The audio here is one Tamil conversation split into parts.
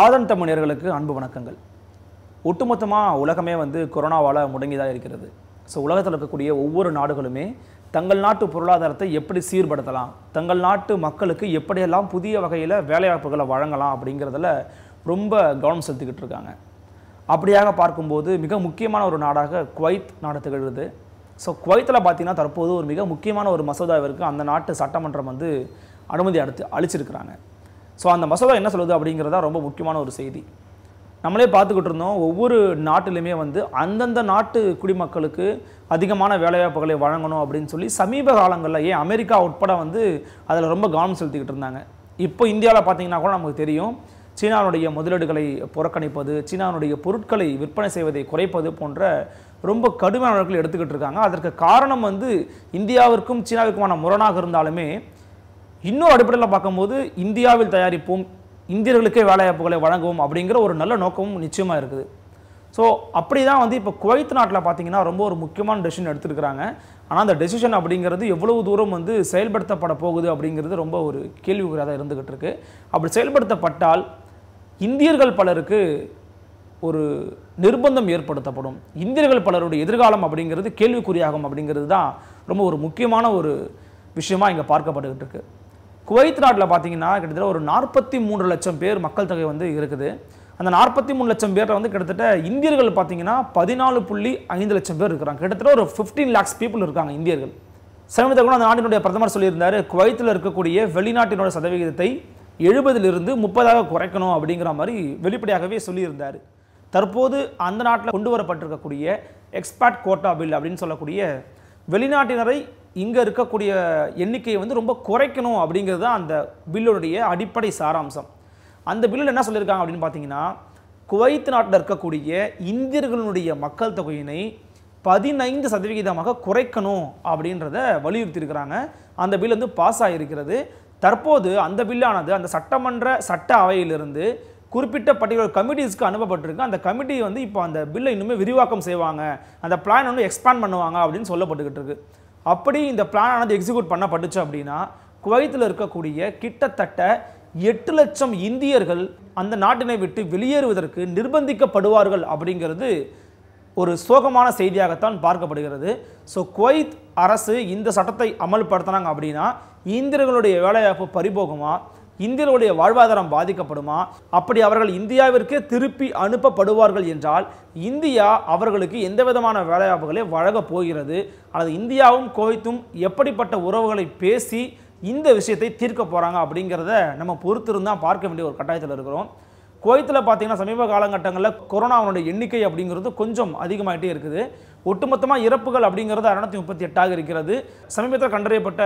ஆதன் தமிழர்களுக்கு அன்பு வணக்கங்கள் ஒட்டுமொத்தமாக உலகமே வந்து கொரோனாவால் முடங்கி தான் இருக்கிறது ஸோ உலகத்தில் இருக்கக்கூடிய ஒவ்வொரு நாடுகளுமே தங்கள் நாட்டு பொருளாதாரத்தை எப்படி சீர்படுத்தலாம் தங்கள் நாட்டு மக்களுக்கு எப்படியெல்லாம் புதிய வகையில் வேலைவாய்ப்புகளை வழங்கலாம் அப்படிங்கிறதுல ரொம்ப கவனம் செலுத்திக்கிட்டு இருக்காங்க அப்படியாக பார்க்கும்போது மிக முக்கியமான ஒரு நாடாக குவைத் நாடு திகழ்கிறது ஸோ குவைத்தில் பார்த்திங்கன்னா தற்போது ஒரு மிக முக்கியமான ஒரு மசோதாவிற்கு அந்த நாட்டு சட்டமன்றம் வந்து அனுமதி அடுத்து அளிச்சிருக்கிறாங்க ஸோ அந்த மசோதா என்ன சொல்லுது அப்படிங்கிறதா ரொம்ப முக்கியமான ஒரு செய்தி நம்மளே பார்த்துக்கிட்டு இருந்தோம் ஒவ்வொரு நாட்டிலுமே வந்து அந்தந்த நாட்டு குடிமக்களுக்கு அதிகமான வேலைவாய்ப்புகளை வழங்கணும் அப்படின்னு சொல்லி சமீப காலங்களில் ஏன் அமெரிக்கா உட்பட வந்து அதில் ரொம்ப கவனம் செலுத்திக்கிட்டு இருந்தாங்க இப்போ இந்தியாவில் பார்த்தீங்கன்னா கூட நமக்கு தெரியும் சீனாவுடைய முதலீடுகளை புறக்கணிப்பது சீனாவுடைய பொருட்களை விற்பனை செய்வதை குறைப்பது போன்ற ரொம்ப கடுமையானவர்கள் எடுத்துக்கிட்டு இருக்காங்க அதற்கு காரணம் வந்து இந்தியாவிற்கும் சீனாவிற்குமான முரணாக இருந்தாலுமே இன்னொரு அடிப்படையில் பார்க்கும்போது இந்தியாவில் தயாரிப்போம் இந்தியர்களுக்கே வேலைவாய்ப்புகளை வழங்குவோம் அப்படிங்கிற ஒரு நல்ல நோக்கமும் நிச்சயமாக இருக்குது ஸோ அப்படி தான் வந்து இப்போ குவைத் நாட்டில் பார்த்தீங்கன்னா ரொம்ப ஒரு முக்கியமான டெசிஷன் எடுத்துருக்கிறாங்க ஆனால் அந்த டெசிஷன் அப்படிங்கிறது எவ்வளவு தூரம் வந்து செயல்படுத்தப்பட போகுது அப்படிங்கிறது ரொம்ப ஒரு கேள்விக்குறியாக இருந்துகிட்டு இருக்கு அப்படி செயல்படுத்தப்பட்டால் இந்தியர்கள் பலருக்கு ஒரு நிர்பந்தம் ஏற்படுத்தப்படும் இந்தியர்கள் பலருடைய எதிர்காலம் அப்படிங்கிறது கேள்விக்குறியாகும் அப்படிங்கிறது தான் ரொம்ப ஒரு முக்கியமான ஒரு விஷயமாக இங்கே பார்க்கப்பட்டுக்கிட்டு இருக்குது குவைத் நாட்டில் பார்த்தீங்கன்னா கிட்டத்தட்ட ஒரு நாற்பத்தி மூன்று லட்சம் பேர் மக்கள் தொகை வந்து இருக்குது அந்த நாற்பத்தி மூணு லட்சம் பேரில் வந்து கிட்டத்தட்ட இந்தியர்கள் பார்த்தீங்கன்னா பதினாலு புள்ளி ஐந்து லட்சம் பேர் இருக்கிறாங்க கிட்டத்தட்ட ஒரு ஃபிஃப்டீன் லேக்ஸ் பீப்புள் இருக்காங்க இந்தியர்கள் சமீபத்தில் கூட அந்த நாட்டினுடைய பிரதமர் சொல்லியிருந்தார் குவைத்தில் இருக்கக்கூடிய வெளிநாட்டினோட சதவிகிதத்தை எழுபதிலிருந்து முப்பதாக குறைக்கணும் அப்படிங்கிற மாதிரி வெளிப்படையாகவே சொல்லியிருந்தார் தற்போது அந்த நாட்டில் கொண்டு வரப்பட்டிருக்கக்கூடிய எக்ஸ்பேட் கோட்டா பில் அப்படின்னு சொல்லக்கூடிய வெளிநாட்டினரை இங்கே இருக்கக்கூடிய எண்ணிக்கையை வந்து ரொம்ப குறைக்கணும் அப்படிங்கிறது தான் அந்த பில்லுடைய அடிப்படை சாராம்சம் அந்த பில்லில் என்ன சொல்லியிருக்காங்க அப்படின்னு பார்த்தீங்கன்னா குவைத் நாட்டில் இருக்கக்கூடிய இந்தியர்களுடைய மக்கள் தொகையினை பதினைந்து சதவிகிதமாக குறைக்கணும் அப்படின்றத வலியுறுத்தியிருக்கிறாங்க அந்த பில் வந்து பாஸ் ஆகியிருக்கிறது தற்போது அந்த பில்லானது அந்த சட்டமன்ற சட்ட அவையிலிருந்து குறிப்பிட்ட பர்டிகுலர் கமிட்டிஸ்க்கு அனுப்பப்பட்டிருக்கு அந்த கமிட்டி வந்து இப்போ அந்த பில்லை இன்னுமே விரிவாக்கம் செய்வாங்க அந்த பிளான் வந்து எக்ஸ்பேண்ட் பண்ணுவாங்க அப்படின்னு சொல்லப்பட்டுக்கிட்டு இருக்குது அப்படி இந்த ஆனது எக்ஸிக்யூட் பண்ணப்பட்டுச்சு அப்படின்னா குவைத்தில் இருக்கக்கூடிய கிட்டத்தட்ட எட்டு லட்சம் இந்தியர்கள் அந்த நாட்டினை விட்டு வெளியேறுவதற்கு நிர்பந்திக்கப்படுவார்கள் அப்படிங்கிறது ஒரு சோகமான செய்தியாகத்தான் பார்க்கப்படுகிறது ஸோ குவைத் அரசு இந்த சட்டத்தை அமல்படுத்தினாங்க அப்படின்னா இந்தியர்களுடைய வேலைவாய்ப்பு பரிபோகமாக இந்தியர்களுடைய வாழ்வாதாரம் பாதிக்கப்படுமா அப்படி அவர்கள் இந்தியாவிற்கே திருப்பி அனுப்பப்படுவார்கள் என்றால் இந்தியா அவர்களுக்கு எந்த விதமான வேலைவாய்ப்புகளை வழங்கப் போகிறது அல்லது இந்தியாவும் கோவைத்தும் எப்படிப்பட்ட உறவுகளை பேசி இந்த விஷயத்தை தீர்க்க போகிறாங்க அப்படிங்கிறத நம்ம பொறுத்திருந்தான் பார்க்க வேண்டிய ஒரு கட்டாயத்தில் இருக்கிறோம் குவைத்தில் பார்த்தீங்கன்னா சமீப காலகட்டங்களில் கொரோனாவுடைய எண்ணிக்கை அப்படிங்கிறது கொஞ்சம் அதிகமாகிட்டே இருக்குது ஒட்டுமொத்தமாக இறப்புகள் அப்படிங்கிறது அறுநூத்தி முப்பத்தி எட்டாக இருக்கிறது சமீபத்தில் கண்டறியப்பட்ட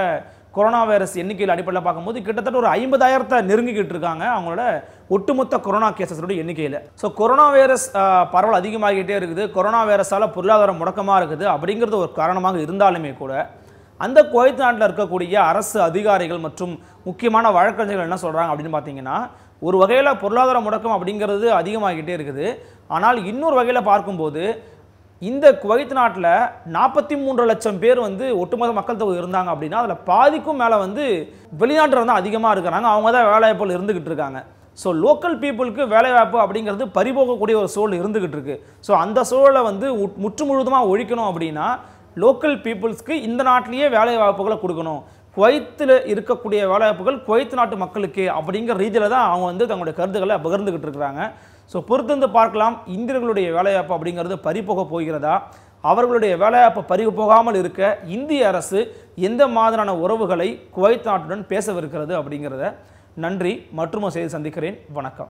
கொரோனா வைரஸ் எண்ணிக்கையில் அடிப்படையில் பார்க்கும்போது கிட்டத்தட்ட ஒரு ஐம்பதாயிரத்தை நெருங்கிக்கிட்டு இருக்காங்க அவங்களோட ஒட்டுமொத்த கொரோனா கேசஸோட எண்ணிக்கையில் ஸோ கொரோனா வைரஸ் பரவல் அதிகமாகிட்டே இருக்குது கொரோனா வைரஸால் பொருளாதாரம் முடக்கமாக இருக்குது அப்படிங்கிறது ஒரு காரணமாக இருந்தாலுமே கூட அந்த குவைத் நாட்டில் இருக்கக்கூடிய அரசு அதிகாரிகள் மற்றும் முக்கியமான வழக்கறிஞர்கள் என்ன சொல்கிறாங்க அப்படின்னு பார்த்தீங்கன்னா ஒரு வகையில் பொருளாதார முடக்கம் அப்படிங்கிறது அதிகமாகிட்டே இருக்குது ஆனால் இன்னொரு வகையில் பார்க்கும்போது இந்த குவைத் நாட்டில் நாற்பத்தி மூன்று லட்சம் பேர் வந்து ஒட்டுமொத்த மக்கள் தொகை இருந்தாங்க அப்படின்னா அதில் பாதிக்கும் மேலே வந்து வெளிநாட்டில் தான் அதிகமாக இருக்கிறாங்க அவங்க தான் வேலைவாய்ப்புகள் இருந்துக்கிட்டு இருக்காங்க ஸோ லோக்கல் பீப்புளுக்கு வேலைவாய்ப்பு அப்படிங்கிறது பறிபோகக்கூடிய ஒரு சூழல் இருந்துகிட்டு இருக்கு ஸோ அந்த சூழலை வந்து முற்று முழுதுமாக ஒழிக்கணும் அப்படின்னா லோக்கல் பீப்புள்ஸ்க்கு இந்த நாட்டிலேயே வேலை வாய்ப்புகளை கொடுக்கணும் குவைத்தில் இருக்கக்கூடிய வேலைவாய்ப்புகள் குவைத்து நாட்டு மக்களுக்கு அப்படிங்கிற ரீதியில் தான் அவங்க வந்து தங்களுடைய கருத்துக்களை பகிர்ந்துக்கிட்டு இருக்கிறாங்க ஸோ பொறுத்திருந்து பார்க்கலாம் இந்தியர்களுடைய வேலைவாய்ப்பு அப்படிங்கிறது பறிப்போக போகிறதா அவர்களுடைய வேலைவாய்ப்பு பறிவு போகாமல் இருக்க இந்திய அரசு எந்த மாதிரியான உறவுகளை குவைத் நாட்டுடன் பேசவிருக்கிறது அப்படிங்கிறத நன்றி மற்றும் செய்து சந்திக்கிறேன் வணக்கம்